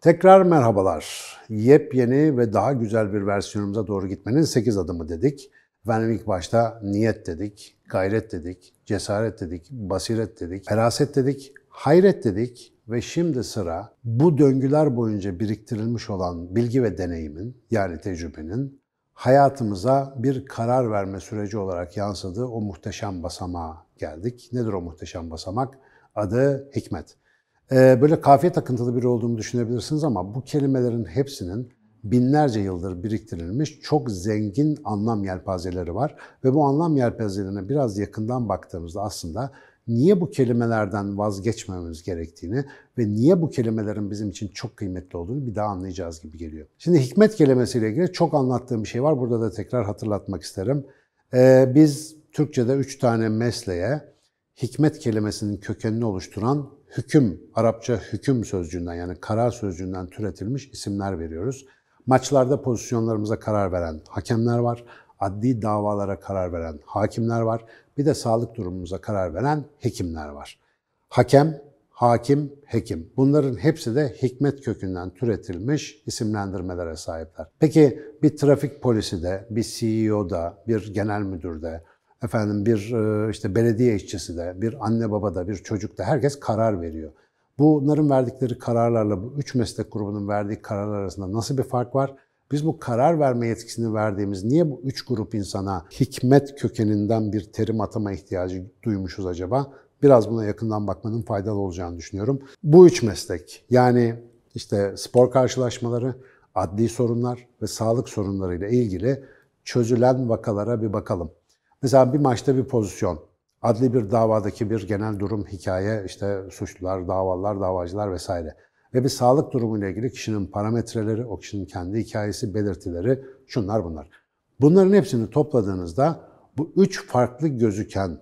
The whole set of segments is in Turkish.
Tekrar merhabalar. Yepyeni ve daha güzel bir versiyonumuza doğru gitmenin 8 adımı dedik. Efendim ilk başta niyet dedik, gayret dedik, cesaret dedik, basiret dedik, feraset dedik, hayret dedik ve şimdi sıra bu döngüler boyunca biriktirilmiş olan bilgi ve deneyimin yani tecrübenin hayatımıza bir karar verme süreci olarak yansıdığı o muhteşem basamağa geldik. Nedir o muhteşem basamak? Adı hikmet. Ee, böyle kafiye takıntılı biri olduğumu düşünebilirsiniz ama bu kelimelerin hepsinin binlerce yıldır biriktirilmiş çok zengin anlam yelpazeleri var. Ve bu anlam yelpazelerine biraz yakından baktığımızda aslında niye bu kelimelerden vazgeçmememiz gerektiğini ve niye bu kelimelerin bizim için çok kıymetli olduğunu bir daha anlayacağız gibi geliyor. Şimdi hikmet kelimesiyle ilgili çok anlattığım bir şey var. Burada da tekrar hatırlatmak isterim. Ee, biz Türkçe'de üç tane mesleğe hikmet kelimesinin kökenini oluşturan hüküm, Arapça hüküm sözcüğünden yani karar sözcüğünden türetilmiş isimler veriyoruz. Maçlarda pozisyonlarımıza karar veren hakemler var adli davalara karar veren hakimler var. Bir de sağlık durumumuza karar veren hekimler var. Hakem, hakim, hekim. Bunların hepsi de hikmet kökünden türetilmiş isimlendirmelere sahipler. Peki bir trafik polisi de, bir CEO da, bir genel müdür de, efendim bir e, işte belediye işçisi de, bir anne baba da, bir çocuk da herkes karar veriyor. Bunların verdikleri kararlarla bu üç meslek grubunun verdiği kararlar arasında nasıl bir fark var? Biz bu karar verme yetkisini verdiğimiz niye bu üç grup insana hikmet kökeninden bir terim atama ihtiyacı duymuşuz acaba? Biraz buna yakından bakmanın faydalı olacağını düşünüyorum. Bu üç meslek yani işte spor karşılaşmaları, adli sorunlar ve sağlık sorunlarıyla ilgili çözülen vakalara bir bakalım. Mesela bir maçta bir pozisyon, adli bir davadaki bir genel durum, hikaye, işte suçlular, davalılar, davacılar vesaire. Ve bir sağlık durumuyla ilgili kişinin parametreleri, o kişinin kendi hikayesi, belirtileri, şunlar bunlar. Bunların hepsini topladığınızda bu üç farklı gözüken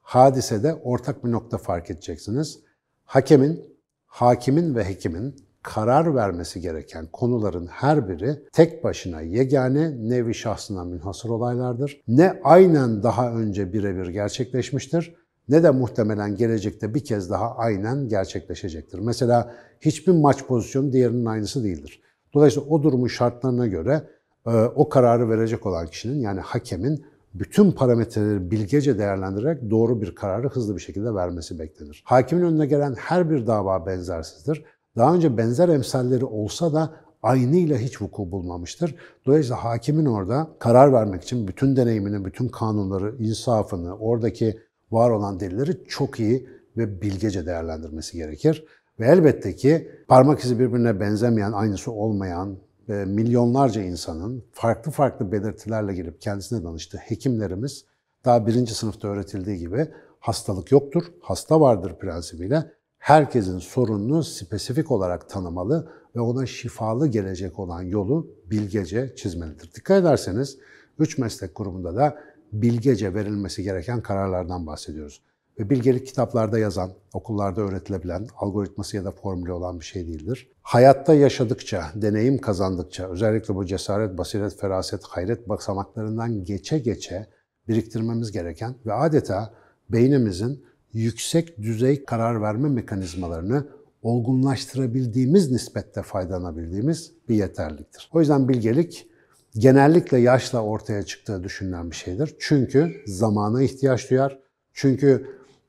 hadisede ortak bir nokta fark edeceksiniz. Hakemin, hakimin ve hekimin karar vermesi gereken konuların her biri tek başına yegane nevi şahsına münhasır olaylardır. Ne aynen daha önce birebir gerçekleşmiştir ne de muhtemelen gelecekte bir kez daha aynen gerçekleşecektir. Mesela hiçbir maç pozisyonu diğerinin aynısı değildir. Dolayısıyla o durumun şartlarına göre e, o kararı verecek olan kişinin yani hakemin bütün parametreleri bilgece değerlendirerek doğru bir kararı hızlı bir şekilde vermesi beklenir. Hakimin önüne gelen her bir dava benzersizdir. Daha önce benzer emsalleri olsa da aynıyla hiç vuku bulmamıştır. Dolayısıyla hakimin orada karar vermek için bütün deneyimini, bütün kanunları, insafını, oradaki var olan delilleri çok iyi ve bilgece değerlendirmesi gerekir. Ve elbette ki parmak izi birbirine benzemeyen, aynısı olmayan ve milyonlarca insanın farklı farklı belirtilerle gelip kendisine danıştığı hekimlerimiz daha birinci sınıfta öğretildiği gibi hastalık yoktur, hasta vardır prensibiyle herkesin sorununu spesifik olarak tanımalı ve ona şifalı gelecek olan yolu bilgece çizmelidir. Dikkat ederseniz 3 meslek grubunda da bilgece verilmesi gereken kararlardan bahsediyoruz. Ve bilgelik kitaplarda yazan, okullarda öğretilebilen, algoritması ya da formülü olan bir şey değildir. Hayatta yaşadıkça, deneyim kazandıkça, özellikle bu cesaret, basiret, feraset, hayret basamaklarından geçe geçe biriktirmemiz gereken ve adeta beynimizin yüksek düzey karar verme mekanizmalarını olgunlaştırabildiğimiz nispette faydalanabildiğimiz bir yeterliktir. O yüzden bilgelik genellikle yaşla ortaya çıktığı düşünülen bir şeydir. Çünkü zamana ihtiyaç duyar. Çünkü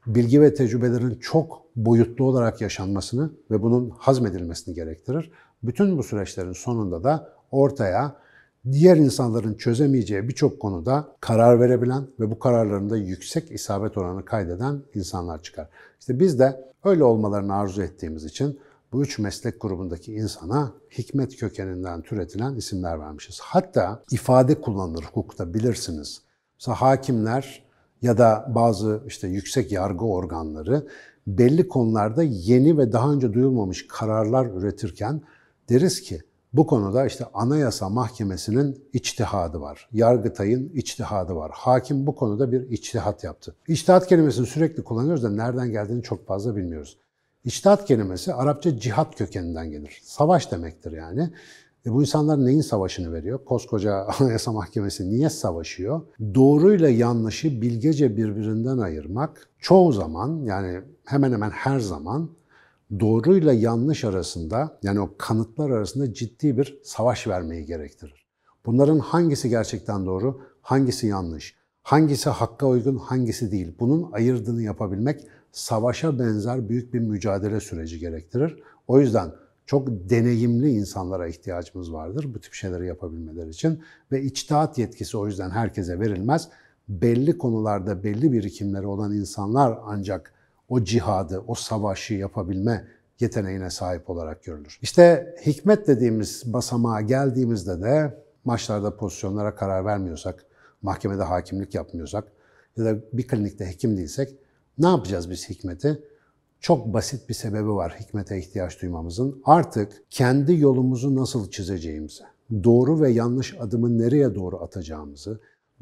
bilgi ve tecrübelerin çok boyutlu olarak yaşanmasını ve bunun hazmedilmesini gerektirir. Bütün bu süreçlerin sonunda da ortaya diğer insanların çözemeyeceği birçok konuda karar verebilen ve bu kararlarında yüksek isabet oranı kaydeden insanlar çıkar. İşte biz de öyle olmalarını arzu ettiğimiz için bu üç meslek grubundaki insana hikmet kökeninden türetilen isimler vermişiz. Hatta ifade kullanılır hukukta bilirsiniz. Mesela hakimler ya da bazı işte yüksek yargı organları belli konularda yeni ve daha önce duyulmamış kararlar üretirken deriz ki bu konuda işte Anayasa Mahkemesi'nin içtihadı var. Yargıtay'ın içtihadı var. Hakim bu konuda bir içtihat yaptı. İçtihat kelimesini sürekli kullanıyoruz da nereden geldiğini çok fazla bilmiyoruz. İçtihat kelimesi Arapça cihat kökeninden gelir. Savaş demektir yani. E bu insanlar neyin savaşını veriyor? Koskoca Anayasa Mahkemesi niye savaşıyor? Doğruyla yanlışı bilgece birbirinden ayırmak çoğu zaman yani hemen hemen her zaman doğruyla yanlış arasında yani o kanıtlar arasında ciddi bir savaş vermeyi gerektirir. Bunların hangisi gerçekten doğru, hangisi yanlış, hangisi hakka uygun, hangisi değil. Bunun ayırdığını yapabilmek savaşa benzer büyük bir mücadele süreci gerektirir. O yüzden çok deneyimli insanlara ihtiyacımız vardır bu tip şeyleri yapabilmeleri için ve içtihat yetkisi o yüzden herkese verilmez. Belli konularda belli birikimleri olan insanlar ancak o cihadı, o savaşı yapabilme yeteneğine sahip olarak görülür. İşte hikmet dediğimiz basamağa geldiğimizde de maçlarda pozisyonlara karar vermiyorsak, mahkemede hakimlik yapmıyorsak ya da bir klinikte hekim değilsek ne yapacağız biz hikmeti? Çok basit bir sebebi var hikmete ihtiyaç duymamızın. Artık kendi yolumuzu nasıl çizeceğimizi, doğru ve yanlış adımı nereye doğru atacağımızı,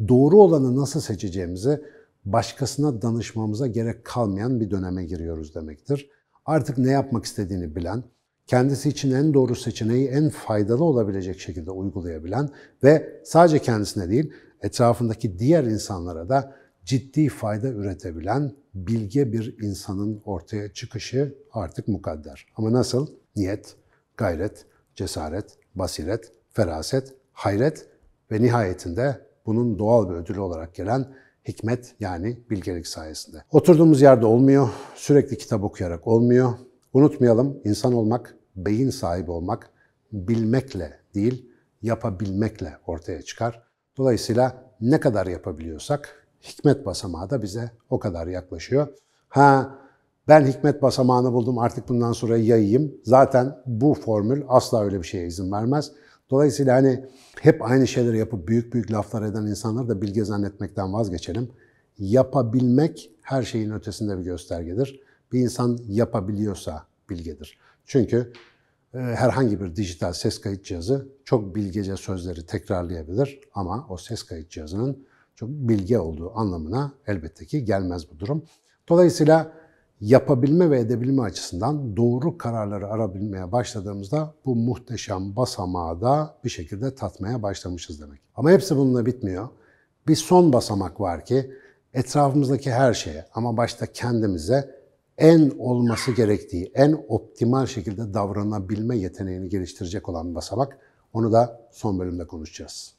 doğru olanı nasıl seçeceğimizi başkasına danışmamıza gerek kalmayan bir döneme giriyoruz demektir. Artık ne yapmak istediğini bilen, kendisi için en doğru seçeneği en faydalı olabilecek şekilde uygulayabilen ve sadece kendisine değil etrafındaki diğer insanlara da ciddi fayda üretebilen bilge bir insanın ortaya çıkışı artık mukadder. Ama nasıl? Niyet, gayret, cesaret, basiret, feraset, hayret ve nihayetinde bunun doğal bir ödülü olarak gelen hikmet yani bilgelik sayesinde. Oturduğumuz yerde olmuyor, sürekli kitap okuyarak olmuyor. Unutmayalım insan olmak, beyin sahibi olmak bilmekle değil yapabilmekle ortaya çıkar. Dolayısıyla ne kadar yapabiliyorsak hikmet basamağı da bize o kadar yaklaşıyor. Ha ben hikmet basamağını buldum artık bundan sonra yayayım. Zaten bu formül asla öyle bir şeye izin vermez. Dolayısıyla hani hep aynı şeyleri yapıp büyük büyük laflar eden insanları da bilge zannetmekten vazgeçelim. Yapabilmek her şeyin ötesinde bir göstergedir. Bir insan yapabiliyorsa bilgedir. Çünkü e, herhangi bir dijital ses kayıt cihazı çok bilgece sözleri tekrarlayabilir ama o ses kayıt cihazının çok bilge olduğu anlamına elbette ki gelmez bu durum. Dolayısıyla yapabilme ve edebilme açısından doğru kararları arabilmeye başladığımızda bu muhteşem basamağı da bir şekilde tatmaya başlamışız demek. Ama hepsi bununla bitmiyor. Bir son basamak var ki etrafımızdaki her şeye ama başta kendimize en olması gerektiği, en optimal şekilde davranabilme yeteneğini geliştirecek olan basamak. Onu da son bölümde konuşacağız.